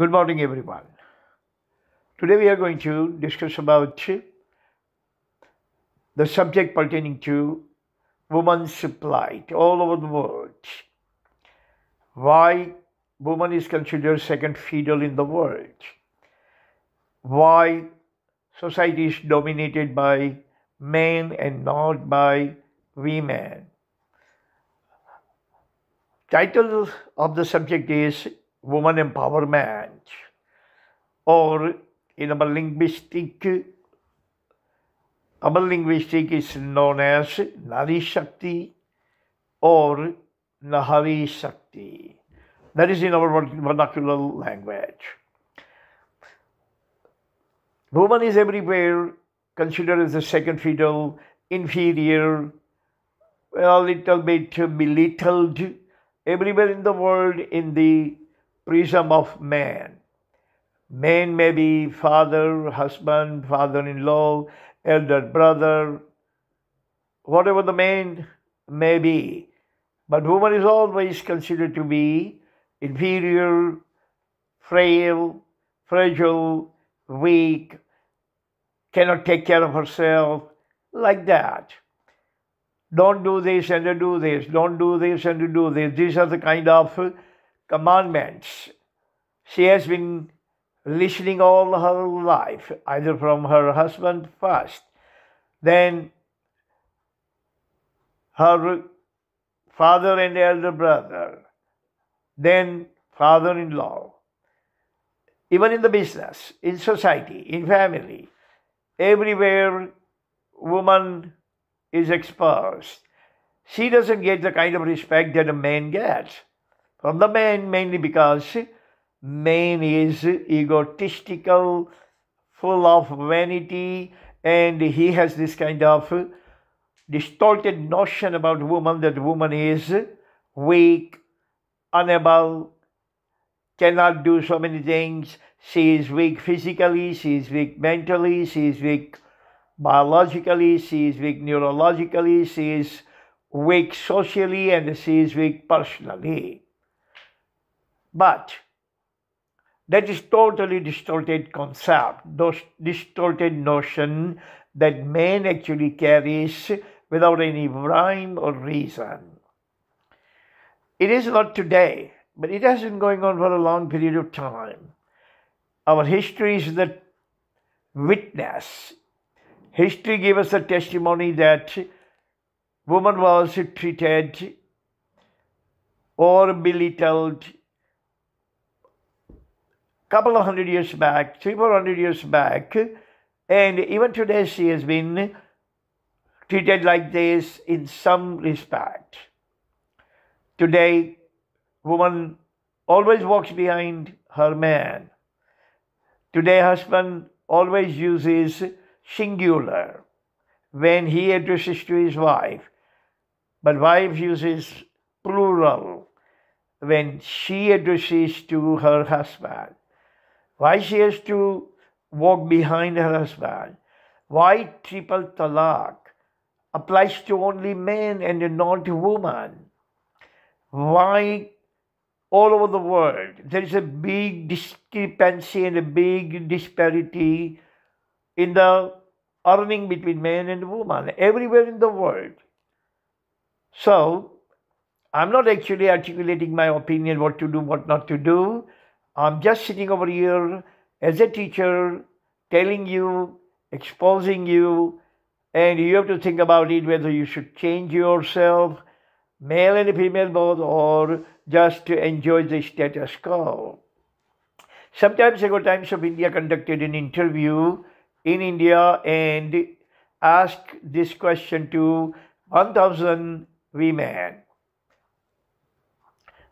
Good morning, everyone. Today we are going to discuss about the subject pertaining to woman's plight all over the world. Why woman is considered second fiddle in the world. Why society is dominated by men and not by women. Title of the subject is woman empowerment or in our linguistic our linguistic is known as Nari Shakti or Nahari Shakti. That is in our vernacular language. Woman is everywhere considered as a second fiddle, inferior, a little bit belittled, everywhere in the world in the prism of man. Man may be father, husband, father in law, elder brother, whatever the man may be. But woman is always considered to be inferior, frail, fragile, weak, cannot take care of herself, like that. Don't do this and do this, don't do this and do this. These are the kind of commandments she has been listening all her life, either from her husband first, then her father and elder brother, then father in law, even in the business, in society, in family, everywhere woman is exposed. She doesn't get the kind of respect that a man gets from the man mainly because man is egotistical, full of vanity, and he has this kind of distorted notion about woman that woman is weak, unable, cannot do so many things. She is weak physically, she is weak mentally, she is weak biologically, she is weak neurologically, she is weak socially, and she is weak personally. But that is totally distorted concept, those distorted notion that man actually carries without any rhyme or reason. It is not today, but it has been going on for a long period of time. Our history is the witness. History gave us a testimony that woman was treated or belittled couple of hundred years back, three, four hundred years back, and even today she has been treated like this in some respect. Today, woman always walks behind her man. Today, husband always uses singular when he addresses to his wife, but wife uses plural when she addresses to her husband why she has to walk behind her husband, why triple talaq applies to only men and not to women, why all over the world there is a big discrepancy and a big disparity in the earning between men and women everywhere in the world. So, I'm not actually articulating my opinion what to do, what not to do. I'm just sitting over here as a teacher telling you, exposing you, and you have to think about it whether you should change yourself, male and female both, or just to enjoy the status quo. Sometimes ago, Times of India conducted an interview in India and asked this question to 1,000 women.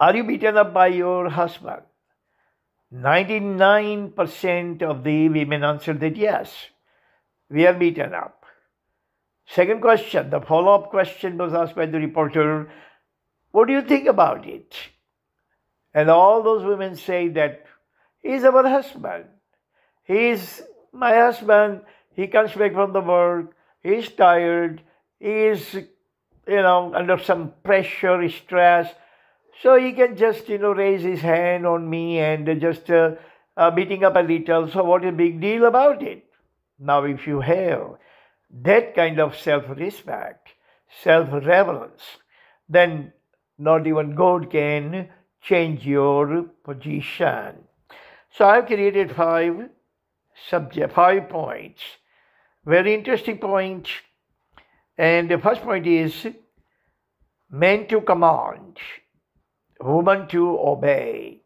Are you beaten up by your husband? 99% of the women answered that yes, we are beaten up. Second question, the follow up question was asked by the reporter, What do you think about it? And all those women say that he's our husband. He's my husband. He comes back from the work. He's tired. He's, you know, under some pressure, stress. So he can just, you know, raise his hand on me and just uh, uh, beating up a little. So what a big deal about it? Now, if you have that kind of self-respect, self-reverence, then not even God can change your position. So I've created five subject, five points. Very interesting point. And the first point is meant to command woman to obey.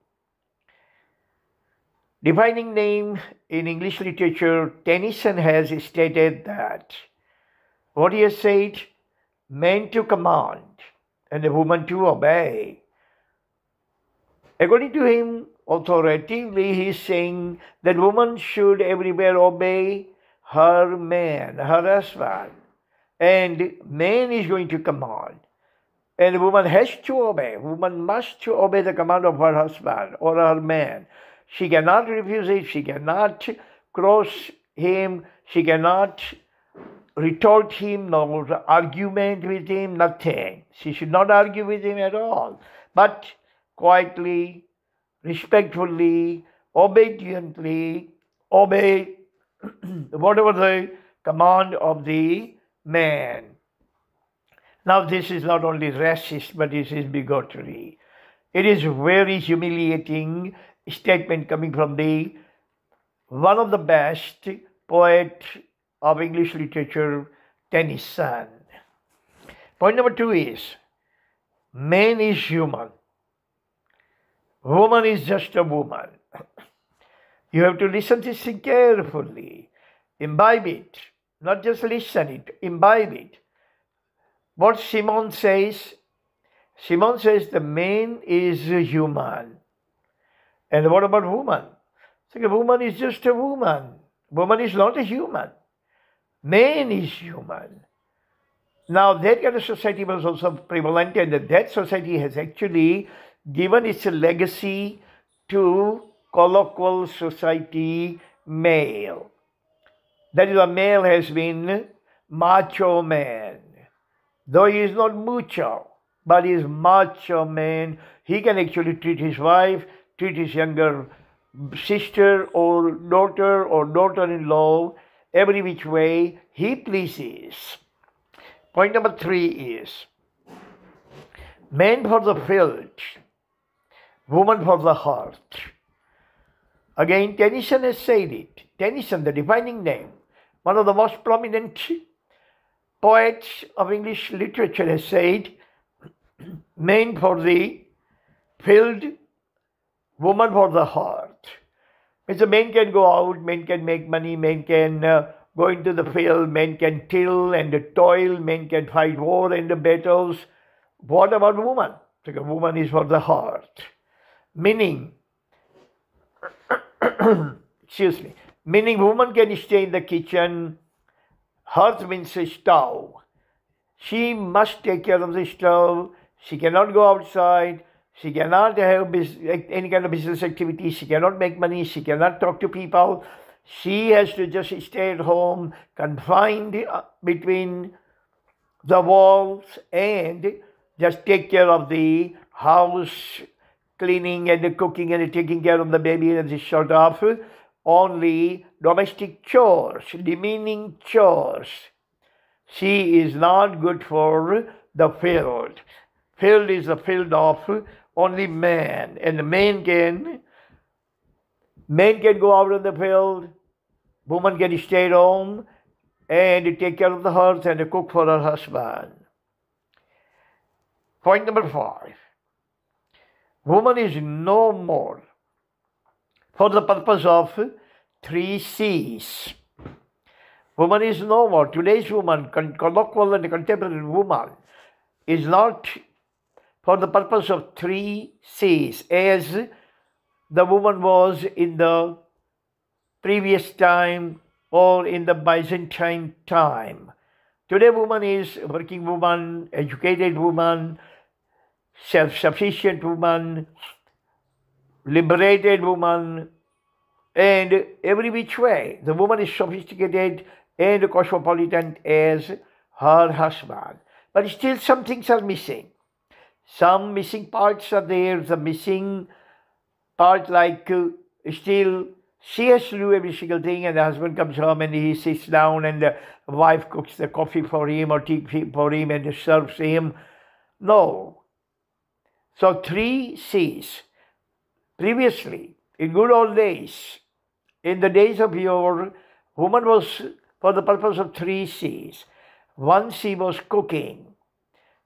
Defining name in English literature, Tennyson has stated that what he has said, men to command and the woman to obey. According to him, authoritatively, he is saying that woman should everywhere obey her man, her husband, and man is going to command. And a woman has to obey. Woman must to obey the command of her husband or her man. She cannot refuse it. She cannot cross him. She cannot retort him, no argument with him, nothing. She should not argue with him at all. But quietly, respectfully, obediently, obey whatever the command of the man. Now, this is not only racist, but it is bigotry. It is very humiliating statement coming from the one of the best poet of English literature, Tennyson. Point number two is man is human. Woman is just a woman. You have to listen to this carefully. Imbibe it. Not just listen it, imbibe it what Simon says, Simon says the man is human. And what about woman? So like a woman is just a woman. Woman is not a human. Man is human. Now, that kind of society was also prevalent, and that society has actually given its legacy to colloquial society male. That is, a male has been macho man. Though he is not mucho, but he is macho man. He can actually treat his wife, treat his younger sister or daughter or daughter-in-law every which way he pleases. Point number three is man for the field, woman for the heart. Again, Tennyson has said it. Tennyson, the defining name, one of the most prominent poets of English literature has said, man for the field, woman for the heart. It's a men can go out, men can make money, men can uh, go into the field, men can till and toil, men can fight war and the battles. What about woman? Because like woman is for the heart. Meaning, excuse me, meaning woman can stay in the kitchen, her means stove. She must take care of the stove. She cannot go outside. She cannot have any kind of business activity. She cannot make money. She cannot talk to people. She has to just stay at home, confined uh, between the walls, and just take care of the house cleaning and the cooking and the taking care of the baby and the sort off only domestic chores, demeaning chores. She is not good for the field. Field is the field of only man, and the men can men can go out in the field, woman can stay home and take care of the house and cook for her husband. Point number five. Woman is no more for the purpose of three C's. Woman is no more. Today's woman, colloquial and contemporary woman, is not for the purpose of three C's, as the woman was in the previous time or in the Byzantine time. Today, woman is working woman, educated woman, self-sufficient woman, liberated woman, and every which way. The woman is sophisticated and cosmopolitan as her husband. But still, some things are missing. Some missing parts are there, the missing part, like uh, still she has to do every single thing, and the husband comes home and he sits down, and the wife cooks the coffee for him or tea for him and serves him. No. So, three C's Previously, in good old days, in the days of yore, woman was for the purpose of three C's. One C was cooking,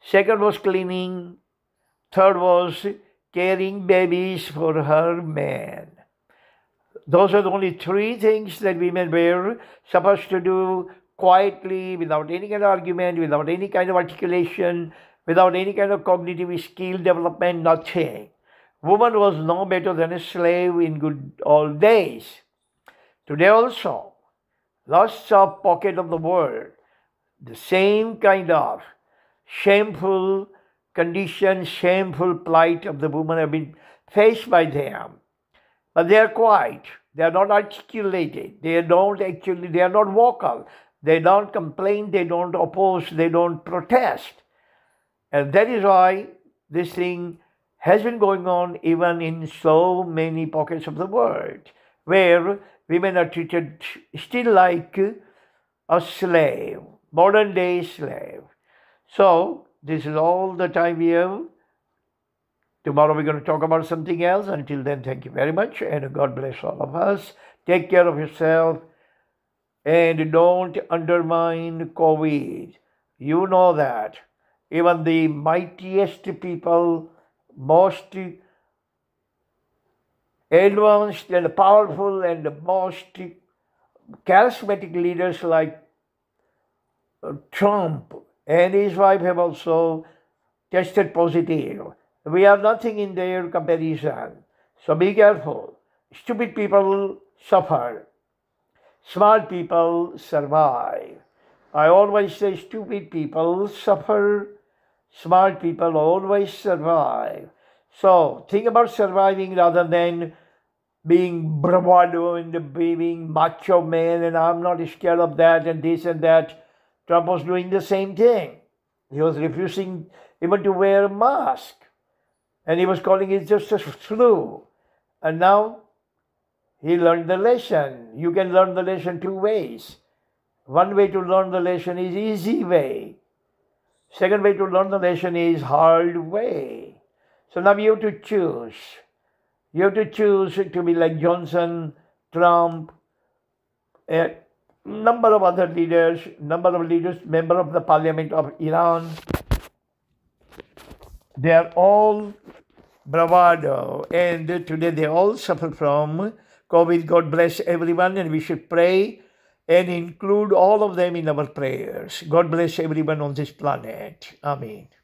second was cleaning, third was carrying babies for her man. Those are the only three things that women were supposed to do quietly, without any kind of argument, without any kind of articulation, without any kind of cognitive skill development, nothing. Woman was no better than a slave in good old days. Today also, lots of pocket of the world, the same kind of shameful condition, shameful plight of the woman have been faced by them. But they are quiet. They are not articulated. They don't actually, they are not vocal. They don't complain. They don't oppose. They don't protest. And that is why this thing has been going on even in so many pockets of the world where women are treated still like a slave, modern day slave. So, this is all the time we have. Tomorrow we're going to talk about something else. Until then, thank you very much and God bless all of us. Take care of yourself and don't undermine COVID. You know that. Even the mightiest people most advanced and powerful and most charismatic leaders like uh, Trump and his wife have also tested positive. We are nothing in their comparison. So be careful. Stupid people suffer. Smart people survive. I always say stupid people suffer Smart people always survive. So think about surviving rather than being bravado and being macho man and I'm not scared of that and this and that. Trump was doing the same thing. He was refusing even to wear a mask. And he was calling it just a flu. And now he learned the lesson. You can learn the lesson two ways. One way to learn the lesson is easy way. Second way to learn the lesson is hard way. So now you have to choose. You have to choose to be like Johnson, Trump, a number of other leaders, number of leaders, member of the parliament of Iran. They are all bravado and today they all suffer from COVID. God bless everyone and we should pray and include all of them in our prayers. God bless everyone on this planet. Amen.